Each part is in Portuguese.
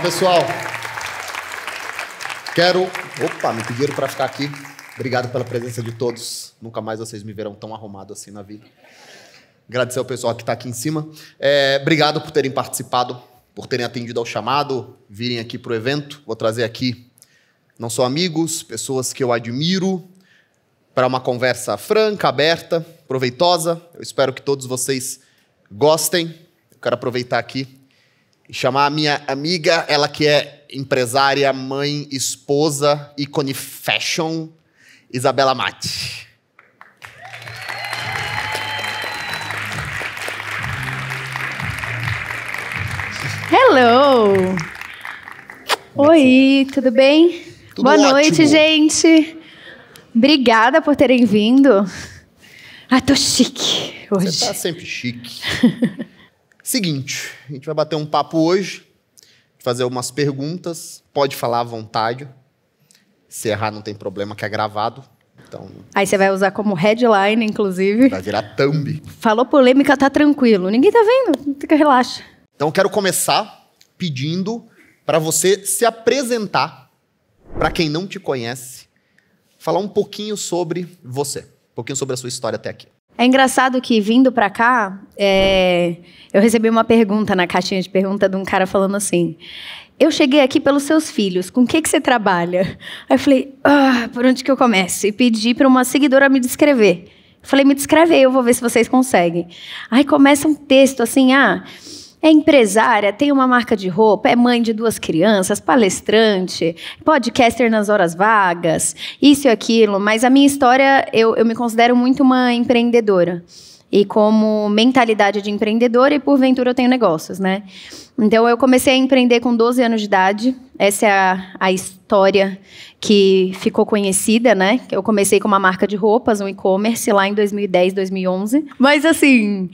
pessoal. Quero. Opa, me pediram para ficar aqui. Obrigado pela presença de todos. Nunca mais vocês me verão tão arrumado assim na vida. Agradecer ao pessoal que está aqui em cima. É, obrigado por terem participado, por terem atendido ao chamado, virem aqui para o evento. Vou trazer aqui não só amigos, pessoas que eu admiro, para uma conversa franca, aberta, proveitosa. Eu espero que todos vocês gostem. Eu quero aproveitar aqui chamar a minha amiga, ela que é empresária, mãe, esposa, ícone fashion, Isabela Mate. Hello! É Oi, tá? tudo bem? Tudo Boa ótimo. noite, gente. Obrigada por terem vindo. Ah, tô chique hoje. Você tá sempre chique. Seguinte, a gente vai bater um papo hoje, fazer algumas perguntas. Pode falar à vontade. Se errar, não tem problema, que é gravado. Então, Aí você vai usar como headline, inclusive. Vai virar thumb. Falou polêmica, tá tranquilo. Ninguém tá vendo, fica relaxa. Então eu quero começar pedindo para você se apresentar para quem não te conhece, falar um pouquinho sobre você, um pouquinho sobre a sua história até aqui. É engraçado que vindo para cá, é, eu recebi uma pergunta na caixinha de pergunta de um cara falando assim: eu cheguei aqui pelos seus filhos, com o que, que você trabalha? Aí eu falei, ah, por onde que eu começo? E pedi para uma seguidora me descrever. falei, me descreve aí, eu vou ver se vocês conseguem. Aí começa um texto assim, ah, é empresária, tem uma marca de roupa, é mãe de duas crianças, palestrante, podcaster nas horas vagas, isso e aquilo. Mas a minha história, eu, eu me considero muito uma empreendedora. E como mentalidade de empreendedora, e porventura eu tenho negócios, né? Então eu comecei a empreender com 12 anos de idade. Essa é a, a história que ficou conhecida, né? Eu comecei com uma marca de roupas, um e-commerce, lá em 2010, 2011. Mas assim,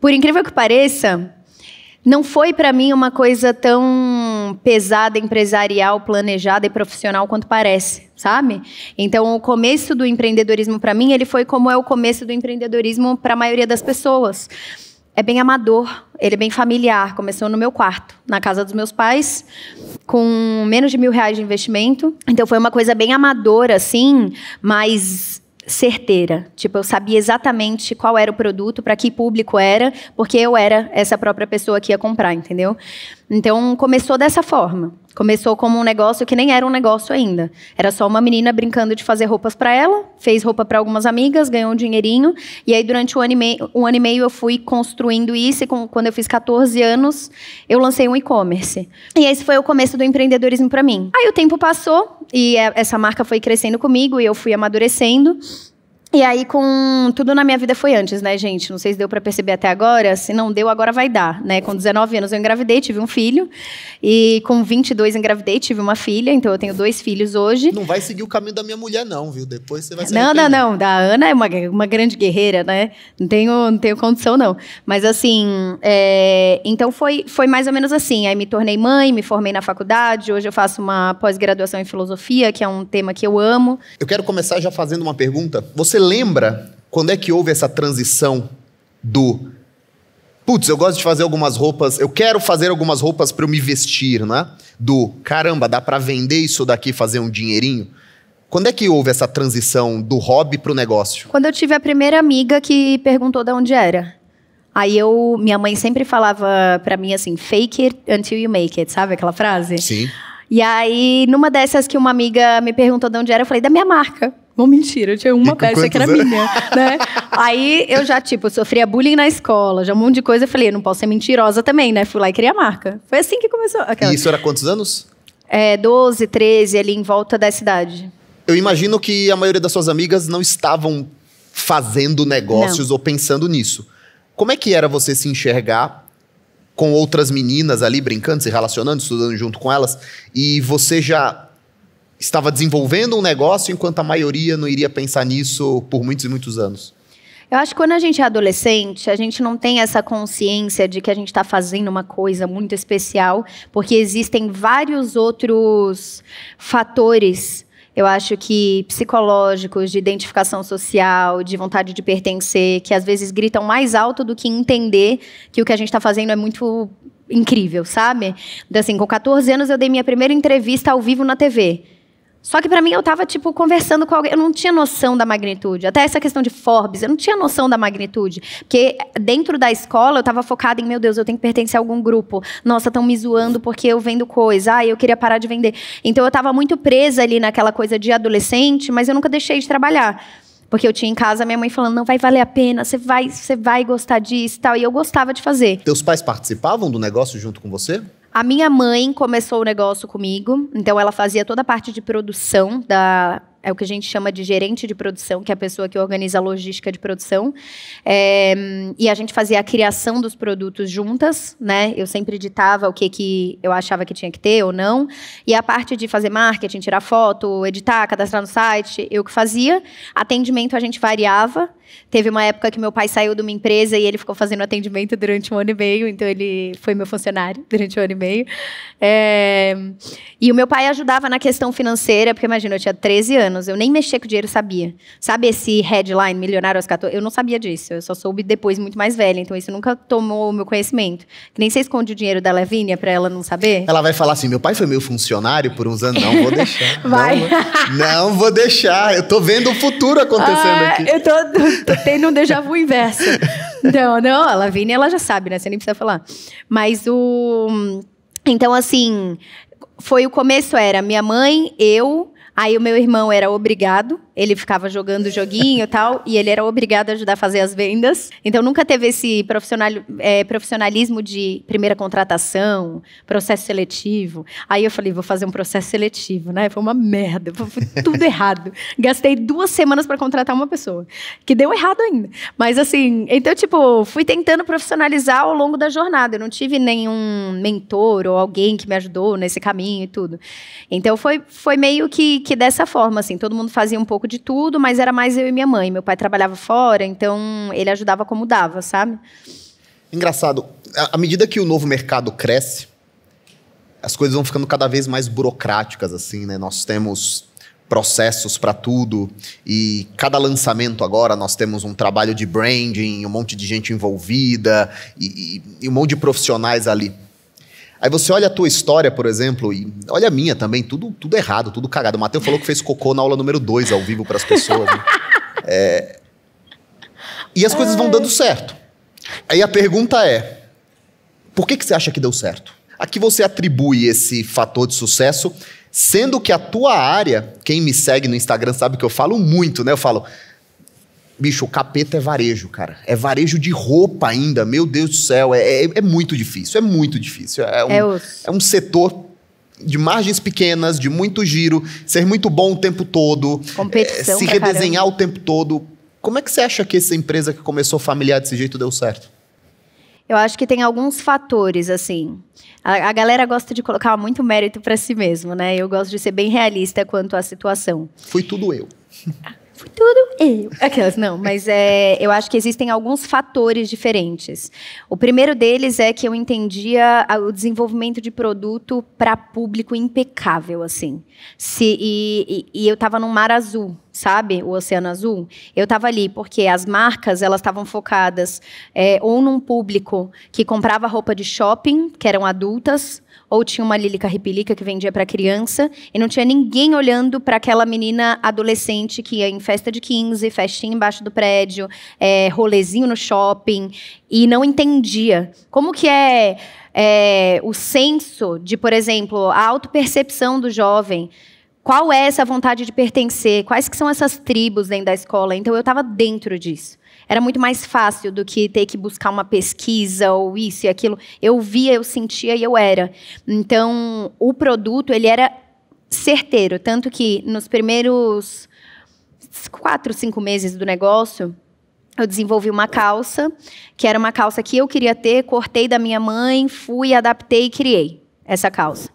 por incrível que pareça, não foi para mim uma coisa tão pesada, empresarial, planejada e profissional quanto parece, sabe? Então, o começo do empreendedorismo para mim, ele foi como é o começo do empreendedorismo para a maioria das pessoas. É bem amador, ele é bem familiar. Começou no meu quarto, na casa dos meus pais, com menos de mil reais de investimento. Então foi uma coisa bem amadora, assim, mas certeira. Tipo, eu sabia exatamente qual era o produto, para que público era, porque eu era essa própria pessoa que ia comprar, entendeu? Então começou dessa forma. Começou como um negócio que nem era um negócio ainda. Era só uma menina brincando de fazer roupas para ela, fez roupa para algumas amigas, ganhou um dinheirinho. E aí, durante um ano e meio, um ano e meio eu fui construindo isso. E com, quando eu fiz 14 anos, eu lancei um e-commerce. E esse foi o começo do empreendedorismo para mim. Aí o tempo passou e é, essa marca foi crescendo comigo e eu fui amadurecendo. E aí, com tudo na minha vida foi antes, né, gente? Não sei se deu para perceber até agora. Se não deu, agora vai dar, né? Com 19 anos eu engravidei, tive um filho. E com 22 engravidei, tive uma filha. Então eu tenho dois filhos hoje. Não vai seguir o caminho da minha mulher, não, viu? Depois você vai se Não, não, não. Da Ana é uma, uma grande guerreira, né? Não tenho, não tenho condição, não. Mas assim, é... então foi, foi mais ou menos assim. Aí me tornei mãe, me formei na faculdade. Hoje eu faço uma pós-graduação em filosofia, que é um tema que eu amo. Eu quero começar já fazendo uma pergunta. Você lembra quando é que houve essa transição do putz, eu gosto de fazer algumas roupas, eu quero fazer algumas roupas para eu me vestir, né? Do caramba, dá para vender isso daqui, fazer um dinheirinho. Quando é que houve essa transição do hobby para o negócio? Quando eu tive a primeira amiga que perguntou de onde era. Aí eu, minha mãe sempre falava para mim assim, fake it until you make it, sabe aquela frase? Sim. E aí, numa dessas que uma amiga me perguntou de onde era, eu falei, da minha marca. Bom, mentira, eu tinha uma peça que era anos? minha, né? Aí eu já, tipo, sofria bullying na escola, já um monte de coisa. Eu falei, não posso ser mentirosa também, né? Fui lá e criei a marca. Foi assim que começou. Aquela... E isso era quantos anos? É, 12, 13, ali em volta da cidade. Eu imagino que a maioria das suas amigas não estavam fazendo negócios não. ou pensando nisso. Como é que era você se enxergar com outras meninas ali brincando, se relacionando, estudando junto com elas, e você já estava desenvolvendo um negócio enquanto a maioria não iria pensar nisso por muitos e muitos anos? Eu acho que quando a gente é adolescente, a gente não tem essa consciência de que a gente está fazendo uma coisa muito especial, porque existem vários outros fatores eu acho que psicológicos, de identificação social, de vontade de pertencer, que às vezes gritam mais alto do que entender que o que a gente está fazendo é muito incrível, sabe? Então, assim, com 14 anos eu dei minha primeira entrevista ao vivo na TV. Só que para mim eu estava tipo conversando com alguém, eu não tinha noção da magnitude. Até essa questão de Forbes, eu não tinha noção da magnitude, porque dentro da escola eu estava focada em, meu Deus, eu tenho que pertencer a algum grupo. Nossa, estão me zoando porque eu vendo coisa. Ah, eu queria parar de vender. Então eu estava muito presa ali naquela coisa de adolescente, mas eu nunca deixei de trabalhar. Porque eu tinha em casa minha mãe falando, não vai valer a pena, você vai, você vai gostar disso tal. E eu gostava de fazer. Teus pais participavam do negócio junto com você? A minha mãe começou o negócio comigo, então ela fazia toda a parte de produção da é o que a gente chama de gerente de produção, que é a pessoa que organiza a logística de produção. É, e a gente fazia a criação dos produtos juntas, né? Eu sempre editava o que, que eu achava que tinha que ter ou não. E a parte de fazer marketing, tirar foto, editar, cadastrar no site, eu que fazia. Atendimento a gente variava. Teve uma época que meu pai saiu de uma empresa e ele ficou fazendo atendimento durante um ano e meio, então ele foi meu funcionário durante um ano e meio. É, e o meu pai ajudava na questão financeira, porque imagina, eu tinha 13 anos anos, eu nem mexer com dinheiro sabia. Sabe esse headline, milionário aos 14? Eu não sabia disso, eu só soube depois muito mais velha, então isso nunca tomou o meu conhecimento. Que nem você esconde o dinheiro da Levínia para ela não saber. Ela vai falar assim, meu pai foi meu funcionário por uns anos, não vou deixar. vai. Não, não, vou deixar, eu tô vendo o futuro acontecendo ah, aqui. Eu tô, tô tendo um déjà vu inverso. não, não, a Lavínia, ela já sabe, né? Você nem precisa falar. Mas o... Então, assim, foi o começo era minha mãe, eu, Aí o meu irmão era obrigado ele ficava jogando joguinho e tal, e ele era obrigado a ajudar a fazer as vendas. Então nunca teve esse profissional, é, profissionalismo de primeira contratação, processo seletivo. Aí eu falei, vou fazer um processo seletivo, né? Foi uma merda, foi tudo errado. Gastei duas semanas para contratar uma pessoa, que deu errado ainda. Mas assim, então tipo, fui tentando profissionalizar ao longo da jornada. Eu não tive nenhum mentor ou alguém que me ajudou nesse caminho e tudo. Então foi, foi meio que, que dessa forma, assim, todo mundo fazia um pouco de tudo, mas era mais eu e minha mãe. Meu pai trabalhava fora, então ele ajudava como dava, sabe? Engraçado, à medida que o novo mercado cresce, as coisas vão ficando cada vez mais burocráticas, assim, né? Nós temos processos para tudo e cada lançamento agora nós temos um trabalho de branding, um monte de gente envolvida e, e, e um monte de profissionais ali. Aí você olha a tua história, por exemplo, e olha a minha também, tudo, tudo errado, tudo cagado. O Matheus falou que fez cocô na aula número 2 ao vivo para as pessoas. Né? É... E as coisas vão dando certo. Aí a pergunta é: por que, que você acha que deu certo? A que você atribui esse fator de sucesso, sendo que a tua área, quem me segue no Instagram sabe que eu falo muito, né? Eu falo, Bicho, o capeta é varejo, cara. É varejo de roupa ainda, meu Deus do céu. É, é, é muito difícil, é muito difícil. É um, é, é um setor de margens pequenas, de muito giro, ser muito bom o tempo todo, Competição, eh, se redesenhar caramba. o tempo todo. Como é que você acha que essa empresa que começou familiar desse jeito deu certo? Eu acho que tem alguns fatores, assim. A, a galera gosta de colocar muito mérito para si mesmo, né? Eu gosto de ser bem realista quanto à situação. Foi tudo eu. Fui tudo eu. Aquelas, não, mas é, eu acho que existem alguns fatores diferentes. O primeiro deles é que eu entendia o desenvolvimento de produto para público impecável, assim. Se, e, e, e eu estava num mar azul, sabe? O Oceano Azul. Eu estava ali porque as marcas elas estavam focadas é, ou num público que comprava roupa de shopping, que eram adultas, ou tinha uma Lilica Ripilica que vendia para criança, e não tinha ninguém olhando para aquela menina adolescente que ia em festa de 15, festinha embaixo do prédio, é, rolezinho no shopping, e não entendia. Como que é, é o senso de, por exemplo, a autopercepção do jovem? Qual é essa vontade de pertencer? Quais que são essas tribos dentro da escola? Então eu estava dentro disso era muito mais fácil do que ter que buscar uma pesquisa ou isso e aquilo. Eu via, eu sentia e eu era. Então, o produto, ele era certeiro. Tanto que nos primeiros quatro, cinco meses do negócio, eu desenvolvi uma calça, que era uma calça que eu queria ter, cortei da minha mãe, fui, adaptei e criei essa calça.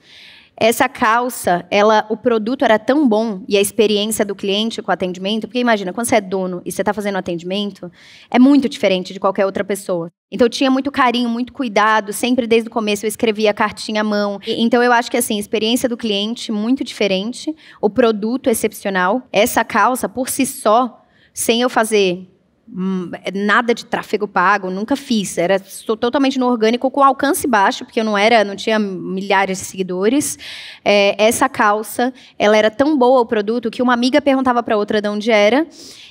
Essa calça, ela, o produto era tão bom e a experiência do cliente com o atendimento, porque imagina, quando você é dono e você está fazendo atendimento, é muito diferente de qualquer outra pessoa. Então eu tinha muito carinho, muito cuidado, sempre desde o começo eu escrevia cartinha à mão. então eu acho que assim, a experiência do cliente muito diferente, o produto excepcional, essa calça por si só, sem eu fazer Hum, nada de tráfego pago, nunca fiz. Era totalmente no orgânico, com alcance baixo, porque eu não era, não tinha milhares de seguidores. É, essa calça, ela era tão boa o produto que uma amiga perguntava para outra de onde era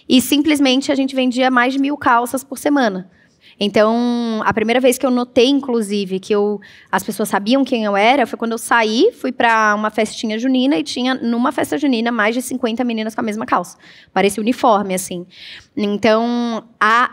e simplesmente a gente vendia mais de mil calças por semana. Então, a primeira vez que eu notei, inclusive, que eu, as pessoas sabiam quem eu era, foi quando eu saí, fui para uma festinha junina e tinha, numa festa junina, mais de 50 meninas com a mesma calça. Parecia uniforme, assim. Então,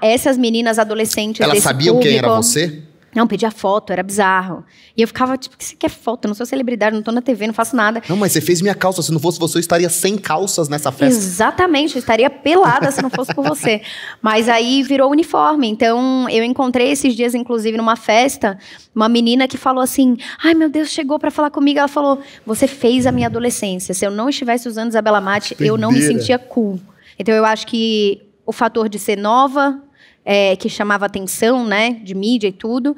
essas meninas adolescentes. Elas sabiam público, quem era você? Não, pedia foto, era bizarro. E eu ficava, tipo, o que você quer foto? Eu não sou celebridade, não tô na TV, não faço nada. Não, mas você fez minha calça. Se não fosse você, eu estaria sem calças nessa festa. Exatamente, eu estaria pelada se não fosse por você. Mas aí virou uniforme. Então, eu encontrei esses dias, inclusive, numa festa, uma menina que falou assim: Ai, meu Deus, chegou para falar comigo. Ela falou: Você fez a minha adolescência. Se eu não estivesse usando Isabela Mate, eu não me sentia cool. Então, eu acho que o fator de ser nova, é, que chamava atenção, né, de mídia e tudo,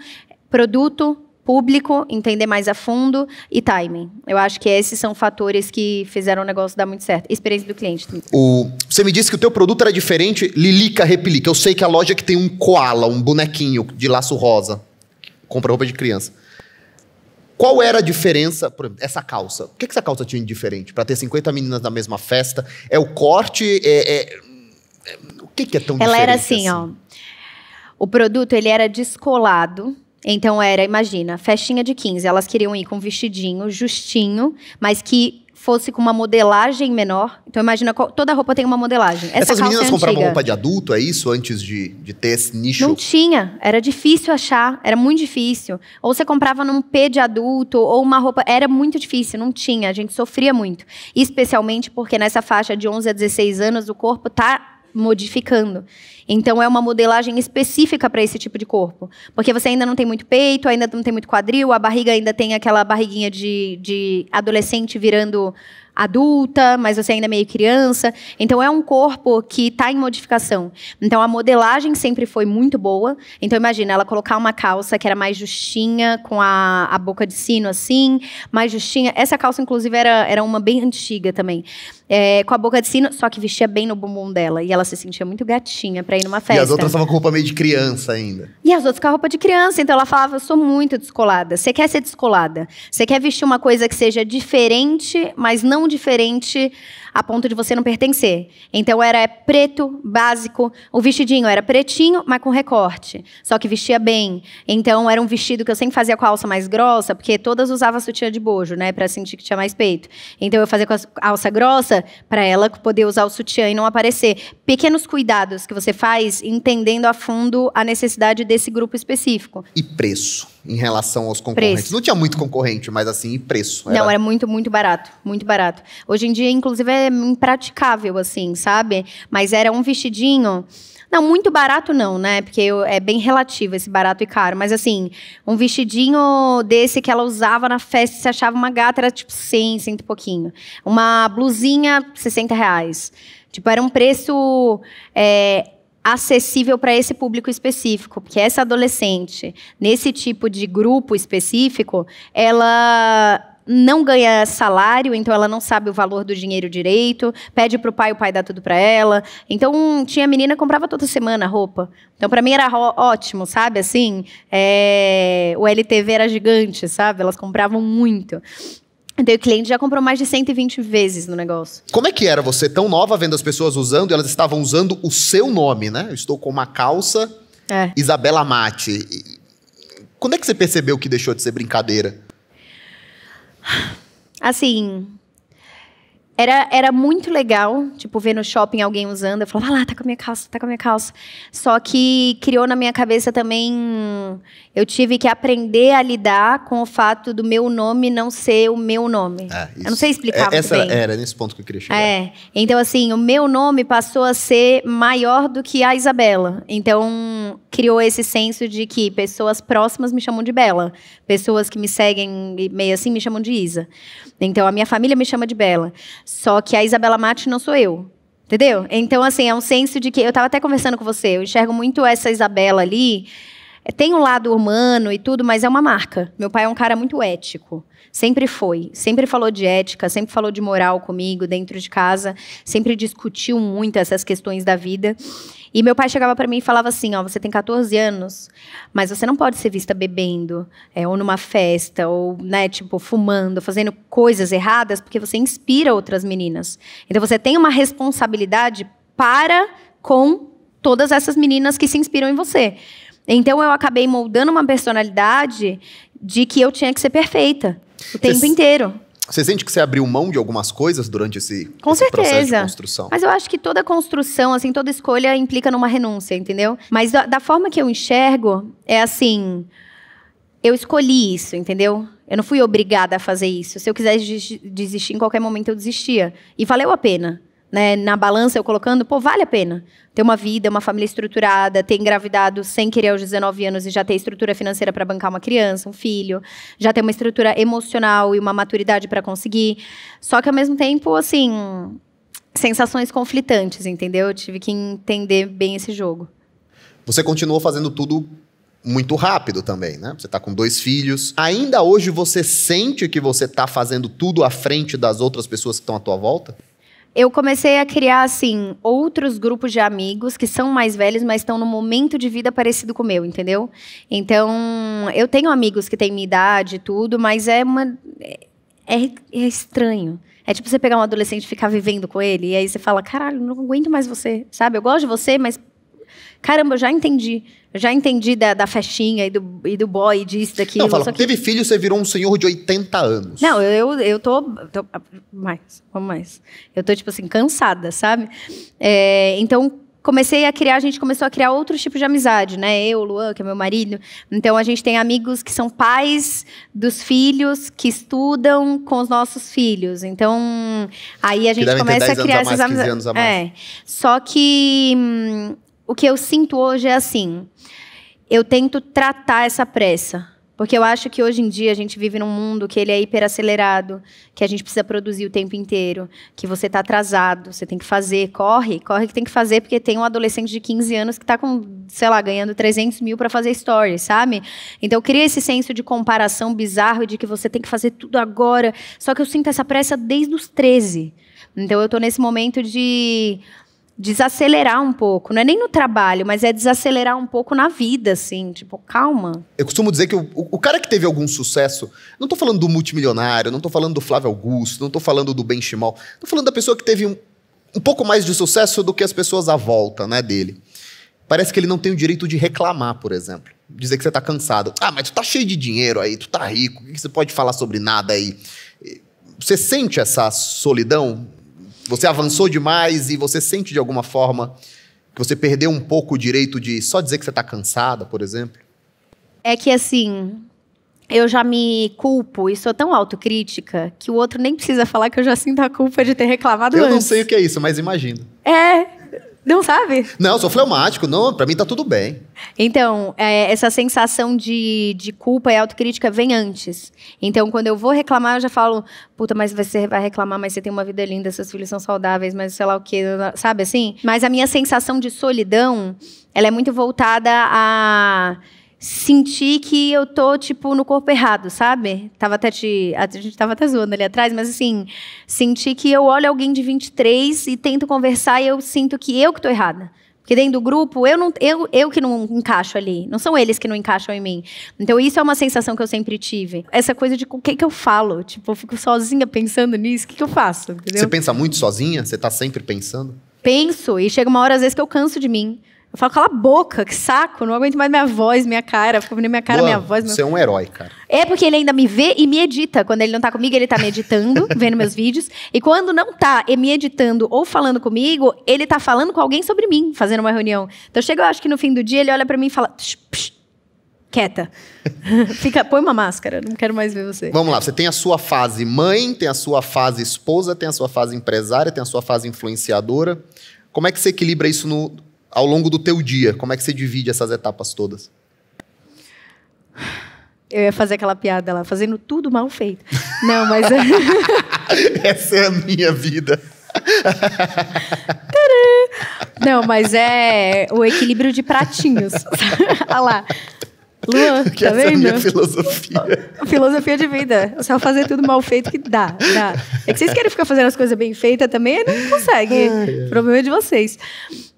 produto, público, entender mais a fundo e timing. Eu acho que esses são fatores que fizeram o negócio dar muito certo. Experiência do cliente. O, você me disse que o teu produto era diferente, Lilica Replica. Eu sei que a loja que tem um koala, um bonequinho de laço rosa, compra roupa de criança. Qual era a diferença, por exemplo, essa calça? O que, que essa calça tinha de diferente? Para ter 50 meninas na mesma festa? É o corte? É, é, é, o que, que é tão Ela diferente? Ela era assim, assim? ó o produto ele era descolado, então era, imagina, festinha de 15, elas queriam ir com um vestidinho justinho, mas que fosse com uma modelagem menor. Então imagina, toda roupa tem uma modelagem. Essa Essas meninas é compravam antiga. roupa de adulto, é isso? Antes de, de ter esse nicho? Não tinha, era difícil achar, era muito difícil. Ou você comprava num P de adulto, ou uma roupa, era muito difícil, não tinha, a gente sofria muito. Especialmente porque nessa faixa de 11 a 16 anos, o corpo tá modificando. Então é uma modelagem específica para esse tipo de corpo. Porque você ainda não tem muito peito, ainda não tem muito quadril, a barriga ainda tem aquela barriguinha de, de adolescente virando adulta, mas você ainda é meio criança. Então é um corpo que está em modificação. Então a modelagem sempre foi muito boa. Então imagina ela colocar uma calça que era mais justinha, com a, a boca de sino assim, mais justinha. Essa calça, inclusive, era, era uma bem antiga também é, com a boca de sino, só que vestia bem no bumbum dela. E ela se sentia muito gatinha pra ir numa festa. E as outras estavam com roupa meio de criança ainda. E as outras com a roupa de criança. Então ela falava: Eu sou muito descolada. Você quer ser descolada? Você quer vestir uma coisa que seja diferente, mas não diferente a ponto de você não pertencer. Então era preto, básico, o vestidinho era pretinho, mas com recorte, só que vestia bem. Então era um vestido que eu sempre fazia com a alça mais grossa, porque todas usavam sutiã de bojo, né, para sentir que tinha mais peito. Então eu fazia com a alça grossa para ela poder usar o sutiã e não aparecer. Pequenos cuidados que você faz entendendo a fundo a necessidade desse grupo específico. E preço? em relação aos concorrentes? Preço. Não tinha muito concorrente, mas assim, preço. Era... Não, era muito, muito barato. Muito barato. Hoje em dia, inclusive, é impraticável, assim, sabe? Mas era um vestidinho. Não, muito barato não, né? Porque eu, é bem relativo esse barato e caro. Mas assim, um vestidinho desse que ela usava na festa, se achava uma gata, era tipo 100, 100 e pouquinho. Uma blusinha, 60 reais. Tipo, era um preço é, acessível para esse público específico, porque essa adolescente, nesse tipo de grupo específico, ela não ganha salário, então ela não sabe o valor do dinheiro direito, pede para o pai, o pai dá tudo para ela. Então, tinha menina que comprava toda semana roupa. Então, para mim era ótimo, sabe? Assim, é... o LTV era gigante, sabe? Elas compravam muito. Daí o cliente já comprou mais de 120 vezes no negócio. Como é que era você tão nova vendo as pessoas usando e elas estavam usando o seu nome, né? Eu estou com uma calça é. Isabela Mate. Quando é que você percebeu que deixou de ser brincadeira? Assim, era, era muito legal, tipo, ver no shopping alguém usando. Eu falava, lá, tá com a minha calça, tá com a minha calça. Só que criou na minha cabeça também. Eu tive que aprender a lidar com o fato do meu nome não ser o meu nome. Ah, eu não sei explicar é, essa bem. Era nesse ponto que eu queria chegar. É. Então, assim, o meu nome passou a ser maior do que a Isabela. Então, criou esse senso de que pessoas próximas me chamam de Bela. Pessoas que me seguem meio assim me chamam de Isa. Então, a minha família me chama de Bela. Só que a Isabela Mate não sou eu. Entendeu? Então, assim, é um senso de que. Eu estava até conversando com você, eu enxergo muito essa Isabela ali. É, tem um lado humano e tudo, mas é uma marca. Meu pai é um cara muito ético. Sempre foi. Sempre falou de ética, sempre falou de moral comigo dentro de casa, sempre discutiu muito essas questões da vida. E meu pai chegava para mim e falava assim: ó, você tem 14 anos, mas você não pode ser vista bebendo, é, ou numa festa, ou, né, tipo, fumando, fazendo coisas erradas, porque você inspira outras meninas. Então você tem uma responsabilidade para com todas essas meninas que se inspiram em você. Então eu acabei moldando uma personalidade de que eu tinha que ser perfeita o tempo inteiro. Você sente que você abriu mão de algumas coisas durante esse, Com esse certeza. processo de construção? Mas eu acho que toda construção, assim, toda escolha implica numa renúncia, entendeu? Mas da, da forma que eu enxergo, é assim eu escolhi isso, entendeu? Eu não fui obrigada a fazer isso. Se eu quisesse desistir em qualquer momento, eu desistia. E valeu a pena né, na balança eu colocando, pô, vale a pena ter uma vida, uma família estruturada, ter engravidado sem querer aos 19 anos e já ter estrutura financeira para bancar uma criança, um filho, já ter uma estrutura emocional e uma maturidade para conseguir. Só que ao mesmo tempo, assim, sensações conflitantes, entendeu? Eu tive que entender bem esse jogo. Você continuou fazendo tudo muito rápido também, né? Você tá com dois filhos. Ainda hoje você sente que você tá fazendo tudo à frente das outras pessoas que estão à tua volta? eu comecei a criar, assim, outros grupos de amigos que são mais velhos, mas estão num momento de vida parecido com o meu, entendeu? Então, eu tenho amigos que têm minha idade e tudo, mas é uma. É, é estranho. É tipo você pegar um adolescente e ficar vivendo com ele, e aí você fala: caralho, não aguento mais você, sabe? Eu gosto de você, mas caramba, eu já entendi. Eu já entendi da, da festinha e do, e do boy, e disso, daquilo. Não, fala, que... teve filho, você virou um senhor de 80 anos. Não, eu, eu tô, tô Mais, vamos mais. Eu tô, tipo assim, cansada, sabe? É, então, comecei a criar, a gente começou a criar outros tipos de amizade, né? Eu, o Luan, que é meu marido. Então a gente tem amigos que são pais dos filhos que estudam com os nossos filhos. Então aí a gente começa a criar essas amizades. É. Só que hum, o que eu sinto hoje é assim: eu tento tratar essa pressa. Porque eu acho que hoje em dia a gente vive num mundo que ele é hiperacelerado, que a gente precisa produzir o tempo inteiro, que você está atrasado, você tem que fazer, corre, corre que tem que fazer, porque tem um adolescente de 15 anos que está com, sei lá, ganhando 300 mil para fazer stories, sabe? Então cria esse senso de comparação bizarro de que você tem que fazer tudo agora. Só que eu sinto essa pressa desde os 13. Então eu estou nesse momento de desacelerar um pouco. Não é nem no trabalho, mas é desacelerar um pouco na vida, assim. Tipo, calma. Eu costumo dizer que o, o cara que teve algum sucesso, não estou falando do multimilionário, não estou falando do Flávio Augusto, não estou falando do Ben Chimal, estou falando da pessoa que teve um, um pouco mais de sucesso do que as pessoas à volta, né, dele. Parece que ele não tem o direito de reclamar, por exemplo. Dizer que você está cansado. Ah, mas tu tá cheio de dinheiro aí, tu tá rico, o que você pode falar sobre nada aí? Você sente essa solidão você avançou demais e você sente de alguma forma que você perdeu um pouco o direito de só dizer que você está cansada, por exemplo? É que assim, eu já me culpo e sou tão autocrítica que o outro nem precisa falar que eu já sinto a culpa de ter reclamado eu antes. Eu não sei o que é isso, mas imagino. É, não sabe? Não, sou fleumático. Não, para mim tá tudo bem. Então, é, essa sensação de, de culpa e autocrítica vem antes. Então, quando eu vou reclamar, eu já falo, puta, mas você vai reclamar, mas você tem uma vida linda, seus filhos são saudáveis, mas sei lá o quê, sabe assim? Mas a minha sensação de solidão, ela é muito voltada a sentir que eu tô, tipo, no corpo errado, sabe? Tava até te. A gente tava até zoando ali atrás, mas assim, sentir que eu olho alguém de 23 e tento conversar e eu sinto que eu que tô errada. Porque dentro do grupo, eu, não, eu, eu que não encaixo ali. Não são eles que não encaixam em mim. Então, isso é uma sensação que eu sempre tive. Essa coisa de o que, que eu falo. Tipo, eu fico sozinha pensando nisso, o que, que eu faço? Entendeu? Você pensa muito sozinha? Você tá sempre pensando? Penso, e chega uma hora, às vezes, que eu canso de mim. Eu falo, cala a boca, que saco, não aguento mais minha voz, minha cara, fica vendo minha cara, Luan, minha voz. Meu... Você é um herói, cara. É porque ele ainda me vê e me edita. Quando ele não tá comigo, ele tá me editando, vendo meus vídeos. E quando não tá e me editando ou falando comigo, ele tá falando com alguém sobre mim, fazendo uma reunião. Então chega, eu acho que no fim do dia, ele olha para mim e fala. Psh, psh, quieta. Fica, põe uma máscara, não quero mais ver você. Vamos lá, você tem a sua fase mãe, tem a sua fase esposa, tem a sua fase empresária, tem a sua fase influenciadora. Como é que você equilibra isso no ao longo do teu dia? Como é que você divide essas etapas todas? Eu ia fazer aquela piada lá, fazendo tudo mal feito. Não, mas. Essa é a minha vida. Não, mas é o equilíbrio de pratinhos. Olha lá. Luan, que tá essa é vendo? É minha filosofia. Filosofia de vida. É só fazer tudo mal feito que dá, dá. É que vocês querem ficar fazendo as coisas bem feitas também, não consegue. Ai, Problema é de vocês.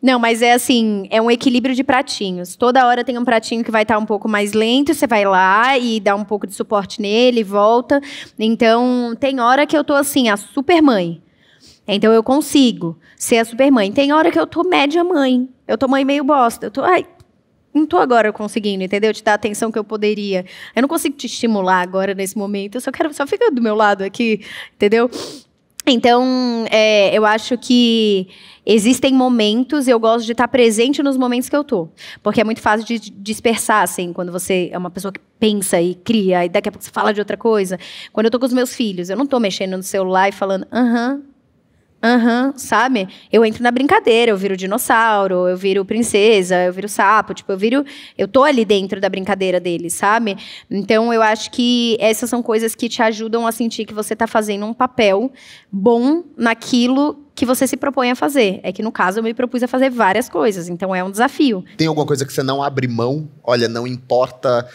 Não, mas é assim, é um equilíbrio de pratinhos. Toda hora tem um pratinho que vai estar tá um pouco mais lento, você vai lá e dá um pouco de suporte nele, volta. Então, tem hora que eu tô assim, a super mãe. Então eu consigo ser a super mãe. Tem hora que eu tô média mãe. Eu tô mãe meio bosta. Eu tô, ai, não tô agora conseguindo, entendeu? Te dar a atenção que eu poderia. Eu não consigo te estimular agora nesse momento. Eu só quero, só fica do meu lado aqui, entendeu? Então, é, eu acho que existem momentos, eu gosto de estar presente nos momentos que eu tô. Porque é muito fácil de dispersar, assim, quando você é uma pessoa que pensa e cria, e daqui a pouco você fala de outra coisa. Quando eu tô com os meus filhos, eu não tô mexendo no celular e falando, aham, uh -huh, Aham, uhum, sabe? Eu entro na brincadeira, eu viro dinossauro, eu viro princesa, eu viro sapo, tipo, eu viro. Eu tô ali dentro da brincadeira deles, sabe? Então eu acho que essas são coisas que te ajudam a sentir que você tá fazendo um papel bom naquilo que você se propõe a fazer. É que no caso eu me propus a fazer várias coisas, então é um desafio. Tem alguma coisa que você não abre mão? Olha, não importa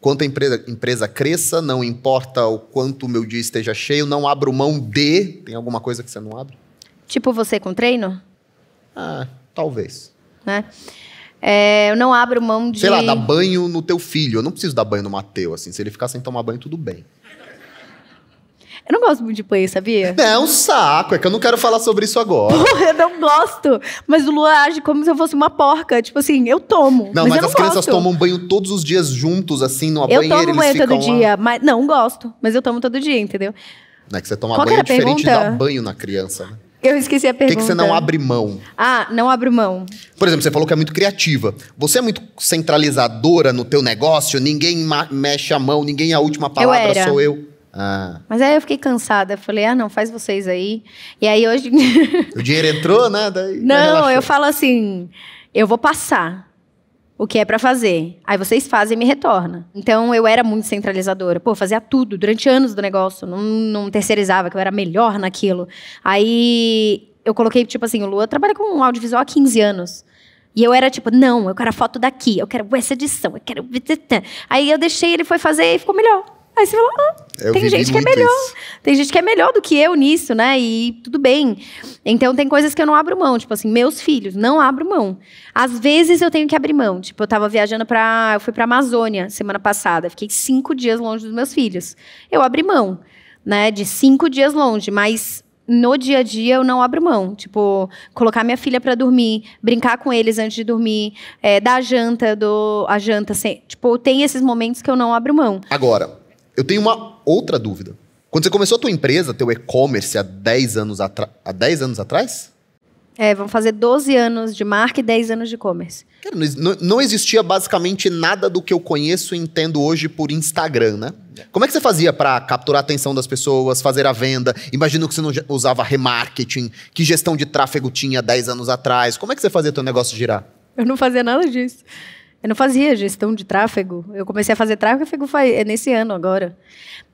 quanto a empresa, empresa cresça, não importa o quanto o meu dia esteja cheio, não abro mão de. Tem alguma coisa que você não abre? Tipo você com treino? Ah, talvez. Né? É, eu não abro mão de. Sei lá, dar banho no teu filho. Eu não preciso dar banho no Mateu, assim. Se ele ficar sem tomar banho, tudo bem. Eu não gosto muito de banho, sabia? É um saco, é que eu não quero falar sobre isso agora. Porra, eu não gosto. Mas o Lua age como se eu fosse uma porca. Tipo assim, eu tomo. Não, mas, mas as não crianças gosto. tomam banho todos os dias juntos, assim, numa eles banheira. Eu tomo banho todo lá... dia. Mas, não, gosto. Mas eu tomo todo dia, entendeu? Não é que você toma Qual banho é diferente de dar banho na criança, né? Eu esqueci a pergunta. O que, que, você não abre mão? Ah, não abre mão. Por exemplo, você falou que é muito criativa. Você é muito centralizadora no teu negócio? Ninguém mexe a mão, ninguém é a última palavra, eu sou eu. Ah. Mas aí eu fiquei cansada, falei, ah, não, faz vocês aí. E aí hoje. o dinheiro entrou, né? Daí, não, eu falo assim, eu vou passar o que é para fazer. Aí vocês fazem e me retorna. Então eu era muito centralizadora. Pô, fazia tudo durante anos do negócio. Não, não terceirizava, que eu era melhor naquilo. Aí eu coloquei, tipo assim, o Lua trabalha com audiovisual há 15 anos. E eu era tipo, não, eu quero a foto daqui, eu quero essa edição, eu quero. Aí eu deixei, ele foi fazer e ficou melhor. Aí você fala, ah, tem gente que é melhor. Isso. Tem gente que é melhor do que eu nisso, né? E tudo bem. Então tem coisas que eu não abro mão, tipo assim, meus filhos, não abro mão. Às vezes eu tenho que abrir mão. Tipo, eu tava viajando para, eu fui para Amazônia semana passada, fiquei cinco dias longe dos meus filhos. Eu abri mão, né, de cinco dias longe, mas no dia a dia eu não abro mão. Tipo, colocar minha filha para dormir, brincar com eles antes de dormir, é, dar a janta, do, a janta. Assim, tipo, tem esses momentos que eu não abro mão. Agora, eu tenho uma outra dúvida. Quando você começou a tua empresa, teu e-commerce, há 10 anos, há 10 anos atrás? É, vão fazer 12 anos de marca e 10 anos de e-commerce. Não, não, existia basicamente nada do que eu conheço e entendo hoje por Instagram, né? Como é que você fazia para capturar a atenção das pessoas, fazer a venda? Imagino que você não usava remarketing. Que gestão de tráfego tinha 10 anos atrás? Como é que você fazia teu negócio girar? Eu não fazia nada disso. Eu não fazia gestão de tráfego. Eu comecei a fazer tráfego é nesse ano agora.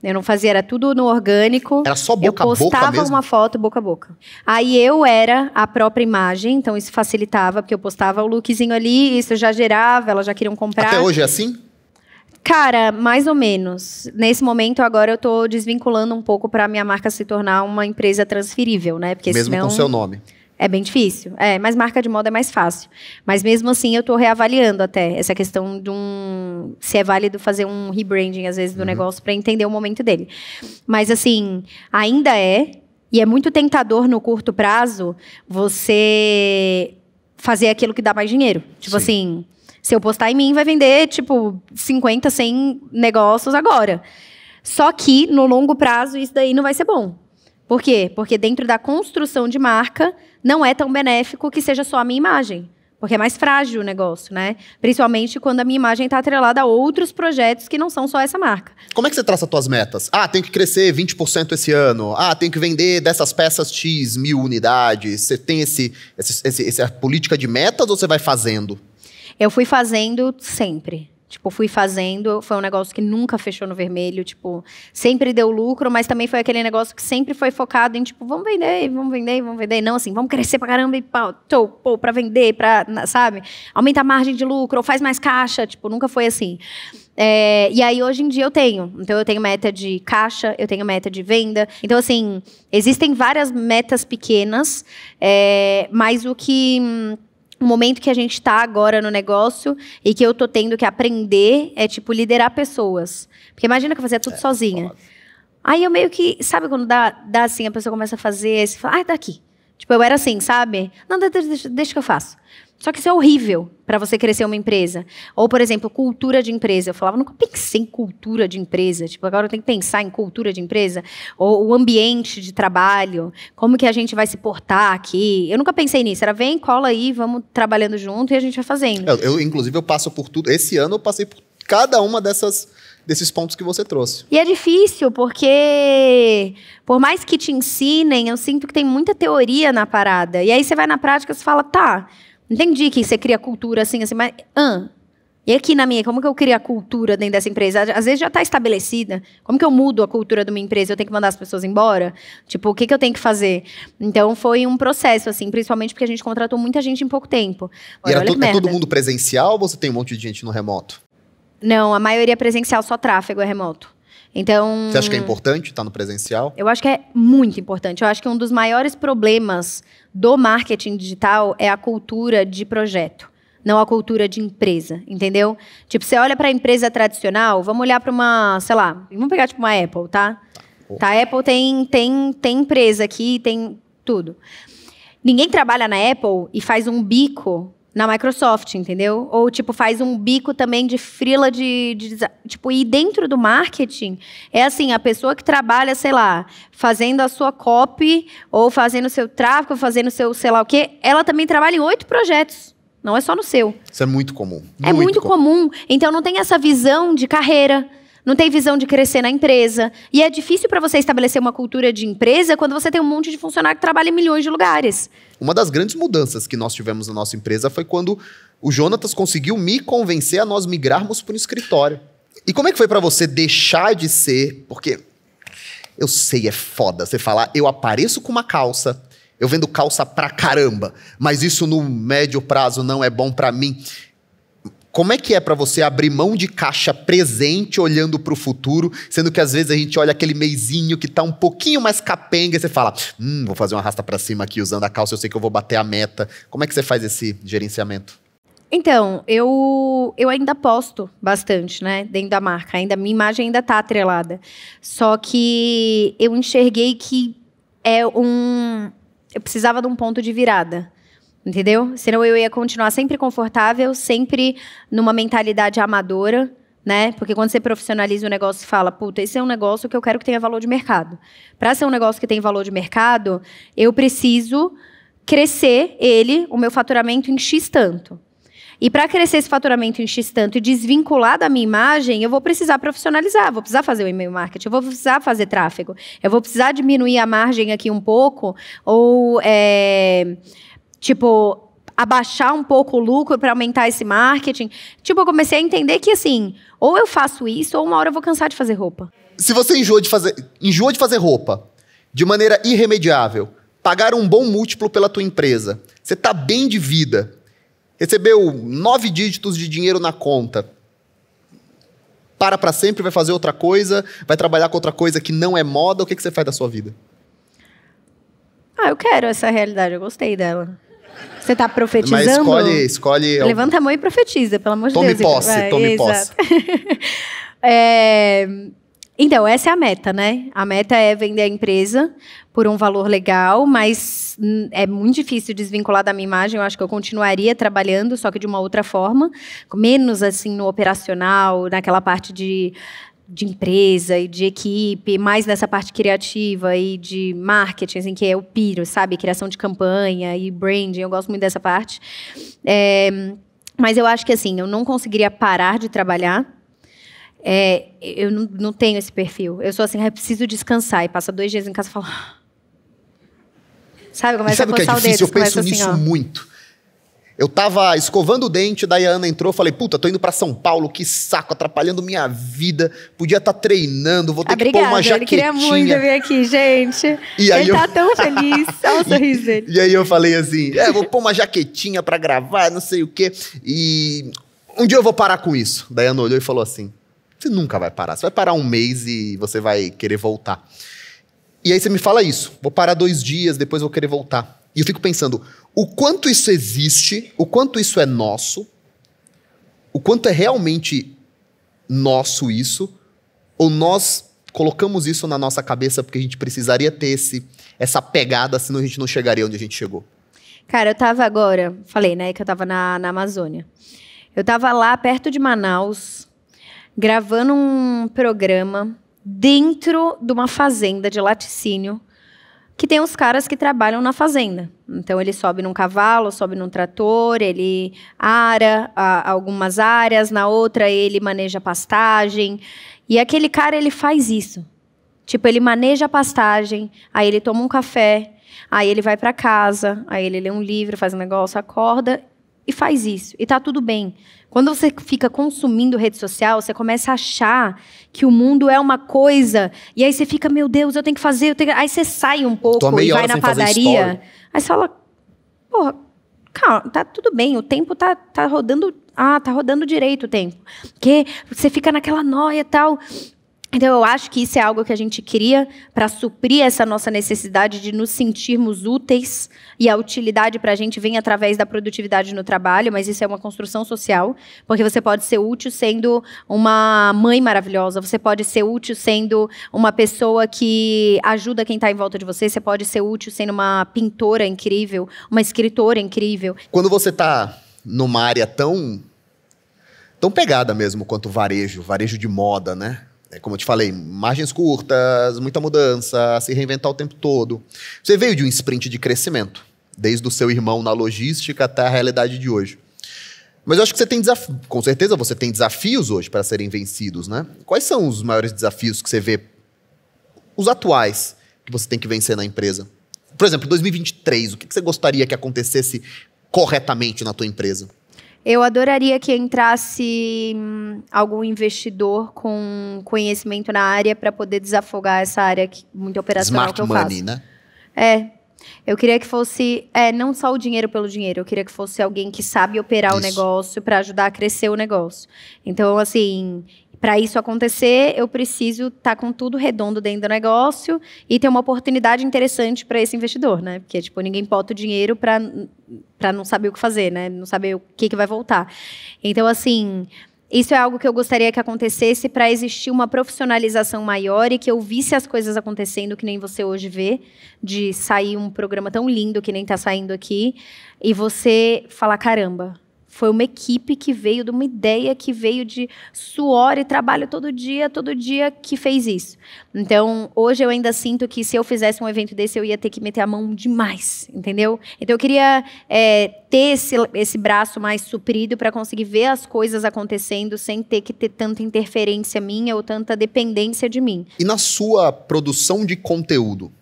Eu não fazia, era tudo no orgânico. Era só boca a boca. Eu postava boca uma foto boca a boca. Aí eu era a própria imagem, então isso facilitava, porque eu postava o lookzinho ali, isso já gerava, elas já queriam comprar. Até hoje é assim? Cara, mais ou menos. Nesse momento, agora eu estou desvinculando um pouco para minha marca se tornar uma empresa transferível, né? Porque Mesmo senão... com seu nome. É bem difícil. É, mas marca de moda é mais fácil. Mas mesmo assim, eu estou reavaliando até essa questão de um. Se é válido fazer um rebranding, às vezes, do uhum. negócio para entender o momento dele. Mas, assim, ainda é. E é muito tentador no curto prazo você fazer aquilo que dá mais dinheiro. Tipo Sim. assim, se eu postar em mim, vai vender, tipo, 50, 100 negócios agora. Só que, no longo prazo, isso daí não vai ser bom. Por quê? Porque dentro da construção de marca, não é tão benéfico que seja só a minha imagem. Porque é mais frágil o negócio, né? Principalmente quando a minha imagem está atrelada a outros projetos que não são só essa marca. Como é que você traça suas metas? Ah, tem que crescer 20% esse ano. Ah, tem que vender dessas peças X mil unidades. Você tem esse, esse, esse, essa política de metas ou você vai fazendo? Eu fui fazendo sempre. Tipo, fui fazendo, foi um negócio que nunca fechou no vermelho, tipo, sempre deu lucro, mas também foi aquele negócio que sempre foi focado em, tipo, vamos vender, vamos vender, vamos vender. Não, assim, vamos crescer pra caramba e pau, tô, pô, pra vender, pra, sabe? Aumenta a margem de lucro, faz mais caixa, tipo, nunca foi assim. É, e aí, hoje em dia, eu tenho. Então, eu tenho meta de caixa, eu tenho meta de venda. Então, assim, existem várias metas pequenas, é, mas o que hum, o momento que a gente está agora no negócio e que eu tô tendo que aprender é, tipo, liderar pessoas. Porque imagina que eu fazia tudo é, sozinha. Foda. Aí eu meio que, sabe quando dá, dá assim, a pessoa começa a fazer, aí você fala, ah, tá aqui. Tipo, eu era assim, sabe? Não, deixa, deixa que eu faço. Só que isso é horrível para você crescer uma empresa. Ou, por exemplo, cultura de empresa. Eu falava, nunca pensei em cultura de empresa. Tipo, agora eu tenho que pensar em cultura de empresa. Ou o ambiente de trabalho. Como que a gente vai se portar aqui. Eu nunca pensei nisso. Era vem, cola aí, vamos trabalhando junto e a gente vai fazendo. Eu, eu inclusive, eu passo por tudo. Esse ano eu passei por cada uma dessas desses pontos que você trouxe. E é difícil, porque por mais que te ensinem, eu sinto que tem muita teoria na parada. E aí você vai na prática e fala, tá, Entendi que você cria cultura assim, assim, mas. Ah, e aqui na minha, como que eu crio a cultura dentro dessa empresa? Às vezes já está estabelecida. Como que eu mudo a cultura da minha empresa? Eu tenho que mandar as pessoas embora? Tipo, o que, que eu tenho que fazer? Então foi um processo, assim, principalmente porque a gente contratou muita gente em pouco tempo. e era é, é todo mundo presencial ou você tem um monte de gente no remoto? Não, a maioria é presencial, só tráfego é remoto. Então. Você acha que é importante estar no presencial? Eu acho que é muito importante. Eu acho que um dos maiores problemas do marketing digital é a cultura de projeto não a cultura de empresa, entendeu? Tipo, você olha para a empresa tradicional, vamos olhar para uma, sei lá, vamos pegar tipo uma Apple, tá? Tá, a tá, Apple tem, tem, tem empresa aqui, tem tudo. Ninguém trabalha na Apple e faz um bico na Microsoft, entendeu? Ou, tipo, faz um bico também de frila de, de, de, Tipo, e dentro do marketing, é assim, a pessoa que trabalha, sei lá, fazendo a sua copy, ou fazendo o seu tráfego, fazendo o seu sei lá o quê, ela também trabalha em oito projetos. Não é só no seu. Isso é muito comum. É muito, muito comum. comum. Então, não tem essa visão de carreira não tem visão de crescer na empresa. E é difícil para você estabelecer uma cultura de empresa quando você tem um monte de funcionário que trabalha em milhões de lugares. Uma das grandes mudanças que nós tivemos na nossa empresa foi quando o Jonatas conseguiu me convencer a nós migrarmos para o escritório. E como é que foi para você deixar de ser? Porque eu sei, é foda você falar, eu apareço com uma calça, eu vendo calça pra caramba, mas isso no médio prazo não é bom para mim. Como é que é para você abrir mão de caixa presente olhando para o futuro, sendo que às vezes a gente olha aquele meizinho que tá um pouquinho mais capenga e você fala: "Hum, vou fazer uma rasta para cima aqui usando a calça, eu sei que eu vou bater a meta". Como é que você faz esse gerenciamento? Então, eu, eu ainda posto bastante, né, dentro da marca. Ainda minha imagem ainda tá atrelada. Só que eu enxerguei que é um eu precisava de um ponto de virada Entendeu? Senão eu ia continuar sempre confortável, sempre numa mentalidade amadora, né? Porque quando você profissionaliza o negócio fala, puta, esse é um negócio que eu quero que tenha valor de mercado. Para ser um negócio que tem valor de mercado, eu preciso crescer ele, o meu faturamento em X tanto. E para crescer esse faturamento em X tanto e desvincular da minha imagem, eu vou precisar profissionalizar, vou precisar fazer o e-mail marketing, eu vou precisar fazer tráfego, eu vou precisar diminuir a margem aqui um pouco, ou. É Tipo, abaixar um pouco o lucro para aumentar esse marketing. Tipo, eu comecei a entender que assim, ou eu faço isso, ou uma hora eu vou cansar de fazer roupa. Se você enjoa de fazer, enjoa de fazer roupa de maneira irremediável, pagar um bom múltiplo pela tua empresa, você tá bem de vida, recebeu nove dígitos de dinheiro na conta, para para sempre, vai fazer outra coisa, vai trabalhar com outra coisa que não é moda, o que, que você faz da sua vida? Ah, eu quero essa realidade, eu gostei dela. Você está profetizando? Mas escolhe, escolhe. Levanta a mão e profetiza, pelo amor de tome Deus. Posse, tome posse, tome posse. é, então, essa é a meta, né? A meta é vender a empresa por um valor legal, mas hum, é muito difícil desvincular da minha imagem. Eu acho que eu continuaria trabalhando, só que de uma outra forma, menos assim no operacional, naquela parte de de empresa e de equipe, mais nessa parte criativa e de marketing, assim, que é o piro, sabe? Criação de campanha e branding, eu gosto muito dessa parte. É, mas eu acho que, assim, eu não conseguiria parar de trabalhar. É, eu não, não, tenho esse perfil. Eu sou assim, ah, eu preciso descansar. E passa dois dias em casa e falo... Ah. Sabe, começa e sabe a coçar que é difícil? o Eu penso assim, nisso ó. muito. Eu tava escovando o dente, daí a Ana entrou, falei, puta, tô indo para São Paulo, que saco, atrapalhando minha vida. Podia estar tá treinando, vou ter Obrigada, ah, que pôr uma jaquetinha. ele queria muito vir aqui, gente. E aí ele eu... tá tão feliz, olha o sorriso dele. E aí eu falei assim, é, vou pôr uma jaquetinha para gravar, não sei o quê. E um dia eu vou parar com isso. Daí a Ana olhou e falou assim, você nunca vai parar, você vai parar um mês e você vai querer voltar. E aí você me fala isso, vou parar dois dias, depois vou querer voltar. E eu fico pensando, o quanto isso existe, o quanto isso é nosso, o quanto é realmente nosso isso, ou nós colocamos isso na nossa cabeça porque a gente precisaria ter esse, essa pegada, senão a gente não chegaria onde a gente chegou. Cara, eu tava agora, falei, né, que eu tava na, na Amazônia. Eu tava lá perto de Manaus, gravando um programa dentro de uma fazenda de laticínio que tem os caras que trabalham na fazenda. Então ele sobe num cavalo, sobe num trator, ele ara a, algumas áreas, na outra ele maneja pastagem. E aquele cara ele faz isso. Tipo, ele maneja a pastagem, aí ele toma um café, aí ele vai para casa, aí ele lê um livro, faz um negócio, acorda e faz isso, e tá tudo bem. Quando você fica consumindo rede social, você começa a achar que o mundo é uma coisa, e aí você fica, meu Deus, eu tenho que fazer, eu tenho aí você sai um pouco e vai na padaria, aí você fala, porra, calma, tá tudo bem, o tempo tá, tá rodando, ah, tá rodando direito o tempo. Porque você fica naquela noia e tal. Então, eu acho que isso é algo que a gente cria para suprir essa nossa necessidade de nos sentirmos úteis. E a utilidade para a gente vem através da produtividade no trabalho, mas isso é uma construção social, porque você pode ser útil sendo uma mãe maravilhosa, você pode ser útil sendo uma pessoa que ajuda quem está em volta de você, você pode ser útil sendo uma pintora incrível, uma escritora incrível. Quando você está numa área tão. tão pegada mesmo quanto varejo, varejo de moda, né? É, como eu te falei, margens curtas, muita mudança, se reinventar o tempo todo. Você veio de um sprint de crescimento, desde o seu irmão na logística até a realidade de hoje. Mas eu acho que você tem desafios, com certeza você tem desafios hoje para serem vencidos, né? Quais são os maiores desafios que você vê, os atuais, que você tem que vencer na empresa? Por exemplo, 2023, o que você gostaria que acontecesse corretamente na tua empresa? Eu adoraria que entrasse hum, algum investidor com conhecimento na área para poder desafogar essa área que, muito operacional Smart que eu money, faço. né? É, eu queria que fosse é, não só o dinheiro pelo dinheiro, eu queria que fosse alguém que sabe operar isso. o negócio para ajudar a crescer o negócio. Então, assim, para isso acontecer, eu preciso estar tá com tudo redondo dentro do negócio e ter uma oportunidade interessante para esse investidor, né? Porque, tipo, ninguém bota o dinheiro para não saber o que fazer, né? Não saber o que, que vai voltar. Então, assim. Isso é algo que eu gostaria que acontecesse para existir uma profissionalização maior e que eu visse as coisas acontecendo que nem você hoje vê, de sair um programa tão lindo que nem está saindo aqui, e você falar: caramba, foi uma equipe que veio de uma ideia, que veio de suor e trabalho todo dia, todo dia que fez isso. Então, hoje eu ainda sinto que se eu fizesse um evento desse, eu ia ter que meter a mão demais, entendeu? Então, eu queria é, ter esse, esse braço mais suprido para conseguir ver as coisas acontecendo sem ter que ter tanta interferência minha ou tanta dependência de mim. E na sua produção de conteúdo,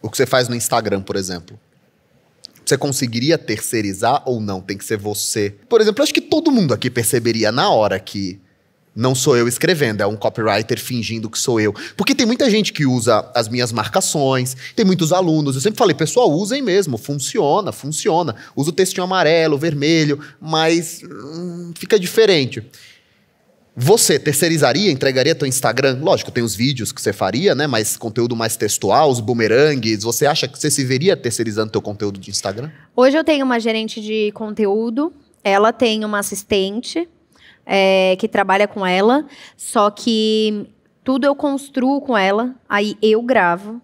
o que você faz no Instagram, por exemplo? Você conseguiria terceirizar ou não? Tem que ser você. Por exemplo, acho que todo mundo aqui perceberia na hora que não sou eu escrevendo, é um copywriter fingindo que sou eu. Porque tem muita gente que usa as minhas marcações, tem muitos alunos. Eu sempre falei, pessoal, usem mesmo, funciona, funciona. Usa o textinho amarelo, vermelho, mas hum, fica diferente. Você terceirizaria, entregaria teu Instagram? Lógico, tem os vídeos que você faria, né? Mas conteúdo mais textual, os bumerangues. Você acha que você se veria terceirizando teu conteúdo de Instagram? Hoje eu tenho uma gerente de conteúdo. Ela tem uma assistente é, que trabalha com ela. Só que tudo eu construo com ela. Aí eu gravo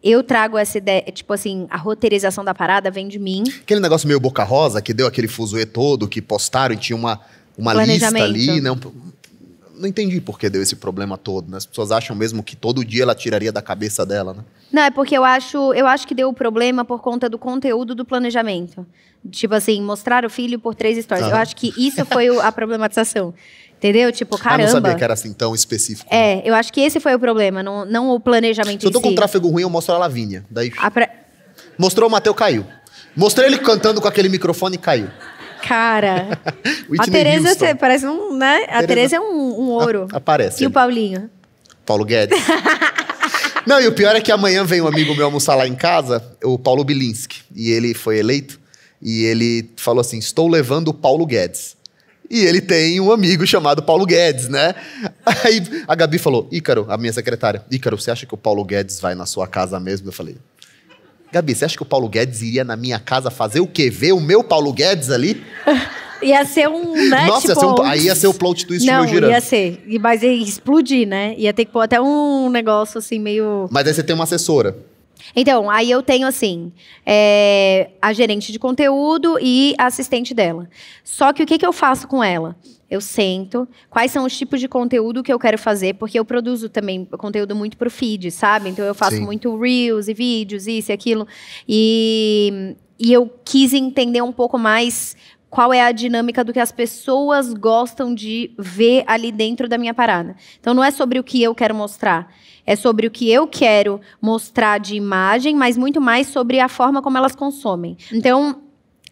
eu trago essa ideia, tipo assim, a roteirização da parada vem de mim. Aquele negócio meio boca rosa que deu aquele fuzuê todo, que postaram e tinha uma, uma lista ali, né? Um, não entendi por que deu esse problema todo, né? As pessoas acham mesmo que todo dia ela tiraria da cabeça dela, né? Não, é porque eu acho, eu acho que deu o problema por conta do conteúdo do planejamento. Tipo assim, mostrar o filho por três histórias. Ah. Eu acho que isso foi a problematização. Entendeu? Tipo, caramba. Ah, não sabia que era assim tão específico. Né? É, né? eu acho que esse foi o problema, não, não o planejamento Se eu tô com si. tráfego ruim, eu mostro a Lavínia. Daí... A pra... Mostrou o Matheus, caiu. Mostrei ele cantando com aquele microfone e caiu cara. a Tereza você, parece um, né? A Tereza é um, um ouro. A, aparece. E ali. o Paulinho? Paulo Guedes. Não, e o pior é que amanhã vem um amigo meu almoçar lá em casa, o Paulo Bilinski, e ele foi eleito, e ele falou assim: "Estou levando o Paulo Guedes". E ele tem um amigo chamado Paulo Guedes, né? Aí a Gabi falou: "Ícaro, a minha secretária, Ícaro, você acha que o Paulo Guedes vai na sua casa mesmo?" Eu falei: Gabi, você acha que o Paulo Guedes iria na minha casa fazer o quê? Ver o meu Paulo Guedes ali? ia ser um. Né, Nossa, tipo, ia um, aí ia ser o plot twist não, meu girando. Ia ser. Mas ia explodir, né? Ia ter que pôr até um negócio assim meio. Mas aí você tem uma assessora. Então, aí eu tenho assim: é, a gerente de conteúdo e a assistente dela. Só que o que, que eu faço com ela? Eu sento, quais são os tipos de conteúdo que eu quero fazer, porque eu produzo também conteúdo muito pro feed, sabe? Então eu faço Sim. muito reels e vídeos, isso e aquilo. E, e eu quis entender um pouco mais qual é a dinâmica do que as pessoas gostam de ver ali dentro da minha parada. Então não é sobre o que eu quero mostrar, é sobre o que eu quero mostrar de imagem, mas muito mais sobre a forma como elas consomem. Então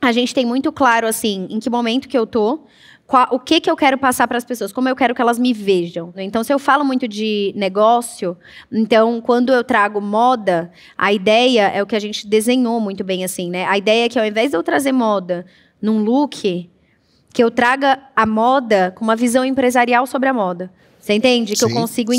a gente tem muito claro assim, em que momento que eu tô, qual, o que, que eu quero passar para as pessoas, como eu quero que elas me vejam. Né? Então, se eu falo muito de negócio, então quando eu trago moda, a ideia é o que a gente desenhou muito bem assim, né? A ideia é que ao invés de eu trazer moda num look que eu traga a moda com uma visão empresarial sobre a moda. Você entende? Que sim, eu consigo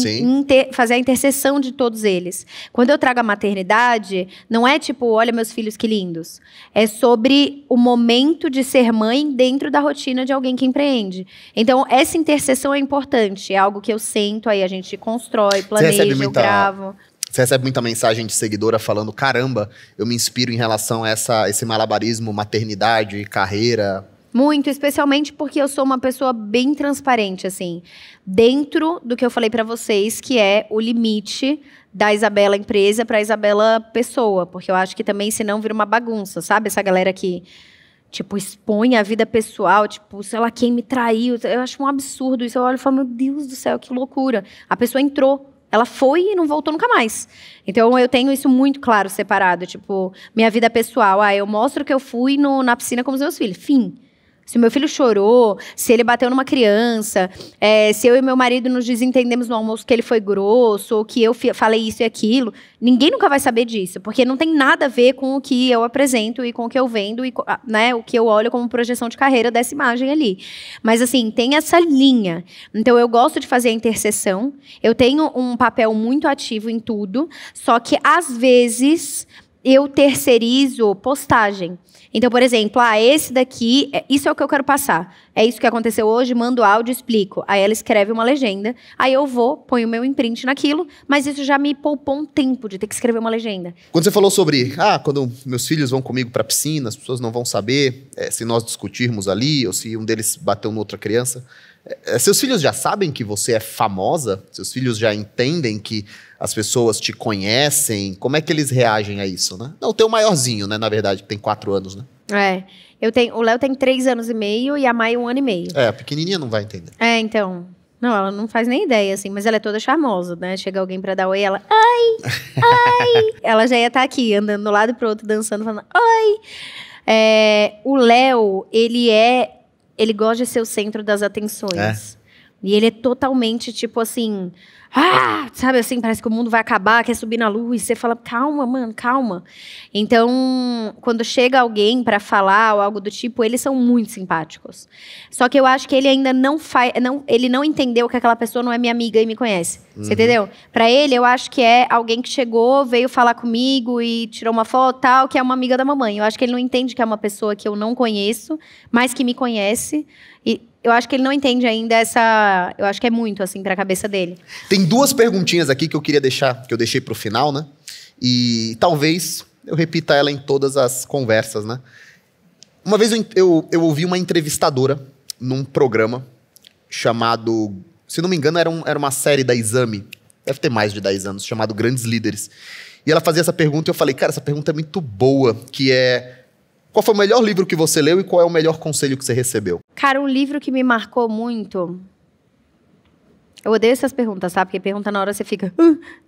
fazer a interseção de todos eles. Quando eu trago a maternidade, não é tipo, olha meus filhos que lindos. É sobre o momento de ser mãe dentro da rotina de alguém que empreende. Então, essa interseção é importante. É algo que eu sento, aí a gente constrói, planeja, eu gravo. Você recebe muita mensagem de seguidora falando: caramba, eu me inspiro em relação a essa, esse malabarismo, maternidade, carreira, muito, especialmente porque eu sou uma pessoa bem transparente, assim. Dentro do que eu falei para vocês, que é o limite da Isabela empresa para Isabela pessoa, porque eu acho que também senão vira uma bagunça, sabe? Essa galera que tipo expõe a vida pessoal, tipo, sei lá quem me traiu. Eu acho um absurdo isso. Eu olho e falo, meu Deus do céu, que loucura. A pessoa entrou ela foi e não voltou nunca mais. Então eu tenho isso muito claro, separado. Tipo, minha vida pessoal. Ah, eu mostro que eu fui no, na piscina com os meus filhos. Fim. Se meu filho chorou, se ele bateu numa criança, é, se eu e meu marido nos desentendemos no almoço que ele foi grosso, ou que eu falei isso e aquilo, ninguém nunca vai saber disso, porque não tem nada a ver com o que eu apresento e com o que eu vendo e né, o que eu olho como projeção de carreira dessa imagem ali. Mas assim, tem essa linha. Então eu gosto de fazer a interseção, eu tenho um papel muito ativo em tudo, só que às vezes eu terceirizo postagem. Então, por exemplo, ah, esse daqui, é, isso é o que eu quero passar. É isso que aconteceu hoje, mando áudio, explico. Aí ela escreve uma legenda, aí eu vou, ponho o meu imprint naquilo, mas isso já me poupou um tempo de ter que escrever uma legenda. Quando você falou sobre, ah, quando meus filhos vão comigo para piscina, as pessoas não vão saber é, se nós discutirmos ali ou se um deles bateu em outra criança. É, é, seus filhos já sabem que você é famosa? Seus filhos já entendem que as pessoas te conhecem? Como é que eles reagem a isso, né? Não, o teu maiorzinho, né? Na verdade, que tem quatro anos, né? É. Eu tenho, o Léo tem três anos e meio e a Mai um ano e meio. É, a pequenininha não vai entender. É, então. Não, ela não faz nem ideia, assim, mas ela é toda charmosa, né? Chega alguém pra dar oi, ela, oi, oi. ela já ia estar tá aqui, andando do lado pro outro, dançando, falando, oi. É, o Léo, ele é, ele gosta de ser o centro das atenções. É. E ele é totalmente tipo assim. Ah, sabe assim, parece que o mundo vai acabar, quer subir na luz. Você fala, calma, mano, calma. Então, quando chega alguém para falar ou algo do tipo, eles são muito simpáticos. Só que eu acho que ele ainda não faz. Não, ele não entendeu que aquela pessoa não é minha amiga e me conhece. Uhum. Você entendeu? Para ele, eu acho que é alguém que chegou, veio falar comigo e tirou uma foto tal, que é uma amiga da mamãe. Eu acho que ele não entende que é uma pessoa que eu não conheço, mas que me conhece. E eu acho que ele não entende ainda essa. Eu acho que é muito, assim, para a cabeça dele. Tem duas perguntinhas aqui que eu queria deixar, que eu deixei para o final, né? E talvez eu repita ela em todas as conversas, né? Uma vez eu, eu, eu ouvi uma entrevistadora num programa chamado. Se não me engano, era, um, era uma série da Exame. Deve ter mais de 10 anos, chamado Grandes Líderes. E ela fazia essa pergunta e eu falei, cara, essa pergunta é muito boa, que é qual foi o melhor livro que você leu e qual é o melhor conselho que você recebeu? Cara, um livro que me marcou muito. Eu odeio essas perguntas, sabe? Tá? Porque pergunta na hora você fica,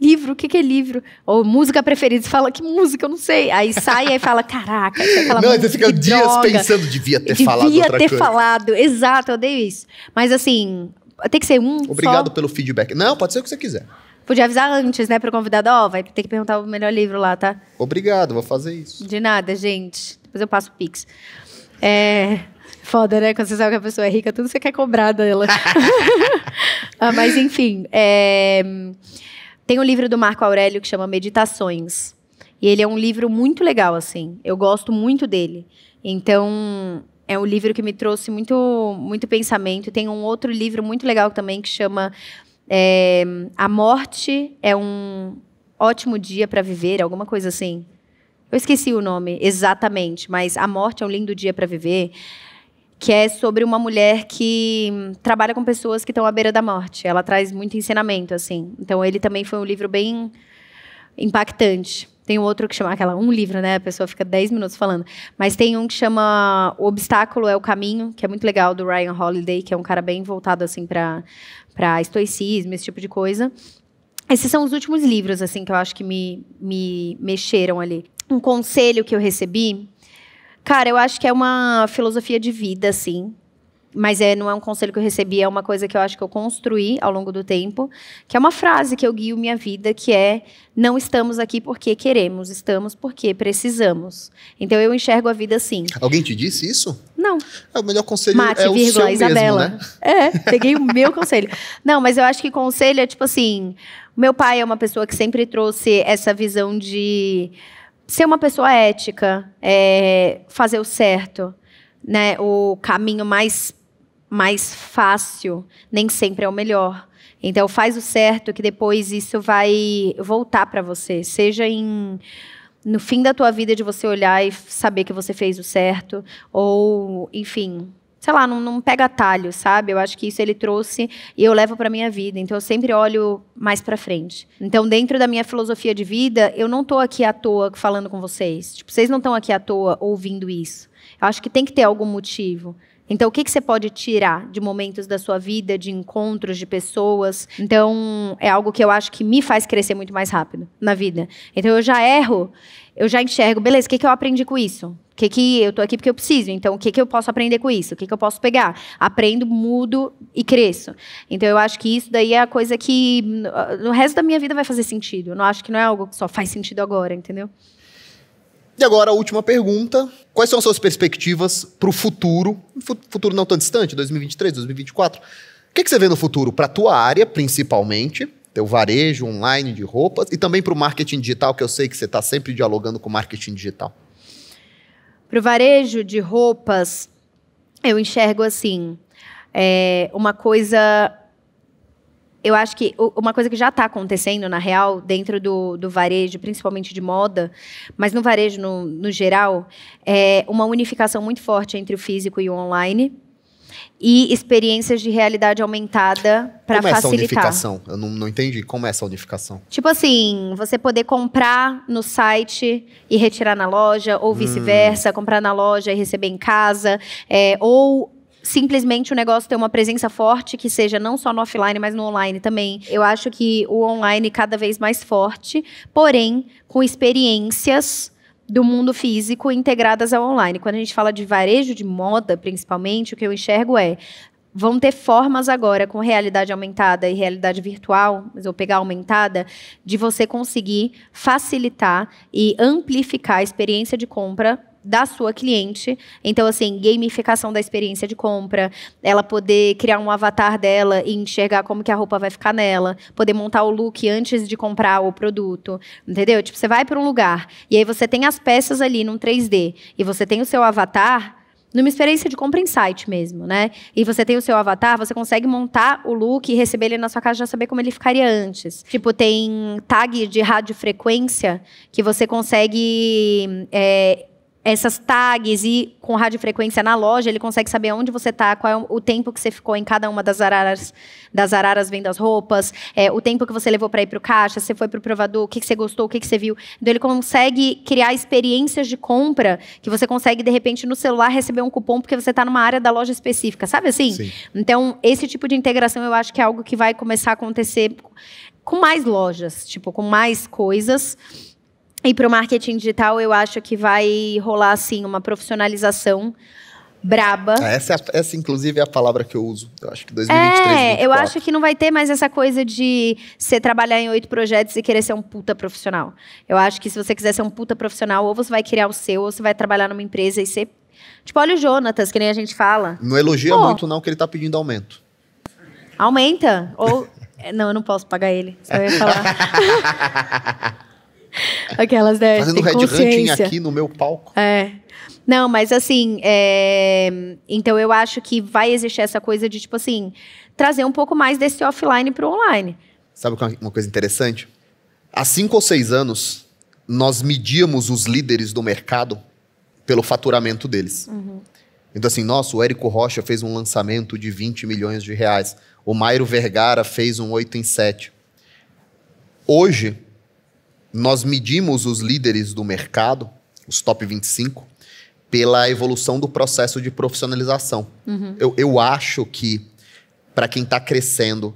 livro, o que, que é livro? Ou música preferida, você fala, que música, eu não sei. Aí sai e fala, caraca, aquela Não, você fica dias droga. pensando, devia ter devia falado. Devia ter coisa. falado, exato, eu odeio isso. Mas assim, tem que ser um. Obrigado só. pelo feedback. Não, pode ser o que você quiser. Podia avisar antes, né, pro convidado, ó, oh, vai ter que perguntar o melhor livro lá, tá? Obrigado, vou fazer isso. De nada, gente depois eu passo o Pix. É. Foda, né? Quando você sabe que a pessoa é rica, tudo você quer cobrar dela. ah, mas, enfim. É... Tem um livro do Marco Aurélio que chama Meditações. E ele é um livro muito legal, assim. Eu gosto muito dele. Então, é um livro que me trouxe muito, muito pensamento. Tem um outro livro muito legal também que chama é, A Morte é um Ótimo Dia para Viver, alguma coisa assim. Eu esqueci o nome exatamente, mas A Morte é um Lindo Dia para Viver, que é sobre uma mulher que trabalha com pessoas que estão à beira da morte. Ela traz muito ensinamento, assim. Então, ele também foi um livro bem impactante. Tem outro que chama aquela um livro, né? A pessoa fica dez minutos falando. Mas tem um que chama O Obstáculo é o Caminho, que é muito legal do Ryan Holiday, que é um cara bem voltado assim para para estoicismo, esse tipo de coisa. Esses são os últimos livros assim que eu acho que me, me mexeram ali um conselho que eu recebi. Cara, eu acho que é uma filosofia de vida, assim. Mas é, não é um conselho que eu recebi, é uma coisa que eu acho que eu construí ao longo do tempo, que é uma frase que eu guio minha vida, que é não estamos aqui porque queremos, estamos porque precisamos. Então eu enxergo a vida assim. Alguém te disse isso? Não. É o melhor conselho Mate, é o vírgula, seu Isabela. Mesmo, né? É, peguei o meu conselho. Não, mas eu acho que conselho é tipo assim, meu pai é uma pessoa que sempre trouxe essa visão de ser uma pessoa ética, é, fazer o certo, né? O caminho mais mais fácil nem sempre é o melhor. Então faz o certo que depois isso vai voltar para você, seja em no fim da tua vida de você olhar e saber que você fez o certo ou enfim, sei lá, não, não pega atalho, sabe? Eu acho que isso ele trouxe e eu levo para minha vida. Então eu sempre olho mais para frente. Então dentro da minha filosofia de vida, eu não tô aqui à toa falando com vocês. Tipo, vocês não estão aqui à toa ouvindo isso. Eu acho que tem que ter algum motivo. Então, o que, que você pode tirar de momentos da sua vida, de encontros, de pessoas? Então, é algo que eu acho que me faz crescer muito mais rápido na vida. Então, eu já erro, eu já enxergo, beleza, o que, que eu aprendi com isso? que que eu tô aqui porque eu preciso? Então, o que que eu posso aprender com isso? O que que eu posso pegar? Aprendo, mudo e cresço. Então, eu acho que isso daí é a coisa que no resto da minha vida vai fazer sentido. Eu não acho que não é algo que só faz sentido agora, entendeu? E agora a última pergunta: quais são as suas perspectivas para o futuro? Futuro não tão distante, 2023, 2024. O que, que você vê no futuro para a tua área, principalmente? teu varejo online de roupas e também para o marketing digital, que eu sei que você está sempre dialogando com marketing digital. Para o varejo de roupas, eu enxergo assim, é, uma coisa. Eu acho que uma coisa que já está acontecendo, na real, dentro do, do varejo, principalmente de moda, mas no varejo no, no geral, é uma unificação muito forte entre o físico e o online e experiências de realidade aumentada para facilitar. Como é essa unificação? Eu não, não entendi. Como é essa unificação? Tipo assim, você poder comprar no site e retirar na loja, ou hum. vice-versa, hum. comprar na loja e receber em casa, é, ou simplesmente o negócio ter uma presença forte que seja não só no offline, mas no online também. Eu acho que o online é cada vez mais forte, porém com experiências do mundo físico integradas ao online. Quando a gente fala de varejo de moda, principalmente, o que eu enxergo é vão ter formas agora com realidade aumentada e realidade virtual, mas eu pegar aumentada, de você conseguir facilitar e amplificar a experiência de compra da sua cliente. Então, assim, gamificação da experiência de compra, ela poder criar um avatar dela e enxergar como que a roupa vai ficar nela, poder montar o look antes de comprar o produto, entendeu? Tipo, você vai para um lugar e aí você tem as peças ali num 3D e você tem o seu avatar numa experiência de compra em site mesmo, né? E você tem o seu avatar, você consegue montar o look e receber ele na sua casa já saber como ele ficaria antes. Tipo, tem tag de radiofrequência que você consegue é, essas tags e com radiofrequência na loja, ele consegue saber onde você está, qual é o tempo que você ficou em cada uma das araras, das araras vendo as roupas, é, o tempo que você levou para ir para o caixa, você foi para o provador, o que, que você gostou, o que, que você viu. Então, ele consegue criar experiências de compra que você consegue, de repente, no celular receber um cupom porque você está numa área da loja específica, sabe assim? Sim. Então, esse tipo de integração eu acho que é algo que vai começar a acontecer com mais lojas, tipo, com mais coisas. E para o marketing digital, eu acho que vai rolar, assim, uma profissionalização braba. Ah, essa, é essa, inclusive, é a palavra que eu uso. Eu acho que 2023. É, eu acho que não vai ter mais essa coisa de você trabalhar em oito projetos e querer ser um puta profissional. Eu acho que se você quiser ser um puta profissional, ou você vai criar o seu, ou você vai trabalhar numa empresa e ser. Tipo, olha o Jonatas, que nem a gente fala. Não elogia Pô, muito, não, que ele tá pedindo aumento. Aumenta? Ou. É, não, eu não posso pagar ele. Só eu ia falar. Aquelas da. Né, Fazendo hunting aqui no meu palco. É. Não, mas assim, é... então eu acho que vai existir essa coisa de, tipo assim, trazer um pouco mais desse offline para o online. Sabe uma coisa interessante? Há cinco ou seis anos, nós medíamos os líderes do mercado pelo faturamento deles. Uhum. Então, assim, nossa, o Érico Rocha fez um lançamento de 20 milhões de reais. O Mairo Vergara fez um 8 em 7. Hoje, nós medimos os líderes do mercado, os top 25, pela evolução do processo de profissionalização. Uhum. Eu, eu acho que, para quem está crescendo,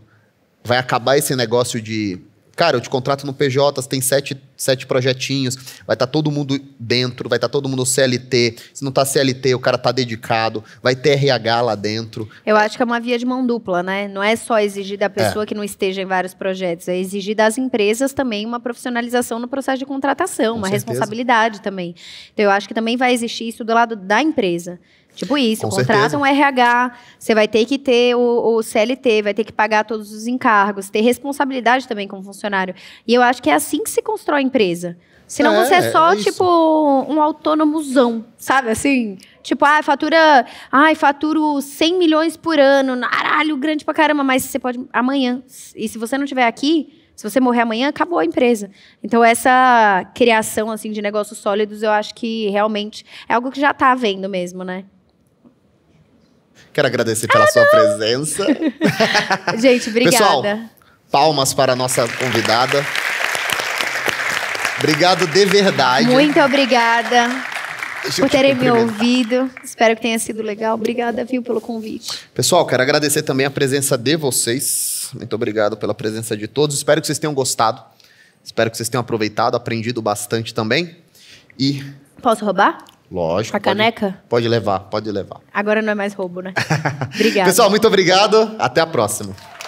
vai acabar esse negócio de Cara, eu te contrato no PJ, você tem sete, sete projetinhos, vai estar tá todo mundo dentro, vai estar tá todo mundo CLT. Se não tá CLT, o cara tá dedicado, vai ter RH lá dentro. Eu acho que é uma via de mão dupla, né? Não é só exigir da pessoa é. que não esteja em vários projetos, é exigir das empresas também uma profissionalização no processo de contratação, Com uma certeza. responsabilidade também. Então eu acho que também vai existir isso do lado da empresa. Tipo isso, Com contrata certeza. um RH, você vai ter que ter o, o, CLT, vai ter que pagar todos os encargos, ter responsabilidade também como funcionário. E eu acho que é assim que se constrói a empresa. Senão é, você é só, é tipo, um autônomozão, sabe? Assim, tipo, ah, fatura, ai, faturo 100 milhões por ano, caralho, grande pra caramba, mas você pode amanhã. E se você não estiver aqui, se você morrer amanhã, acabou a empresa. Então, essa criação assim de negócios sólidos, eu acho que realmente é algo que já está havendo mesmo, né? Quero agradecer pela ah, sua não. presença. Gente, obrigada. Pessoal, palmas para a nossa convidada. Obrigado de verdade. Muito obrigada Deixa por terem me ouvido. Espero que tenha sido legal. Obrigada, viu, pelo convite. Pessoal, quero agradecer também a presença de vocês. Muito obrigado pela presença de todos. Espero que vocês tenham gostado. Espero que vocês tenham aproveitado, aprendido bastante também. E. Posso roubar? Lógico. A caneca? Pode levar, pode levar. Agora não é mais roubo, né? Obrigada. Pessoal, muito obrigado. Até a próxima.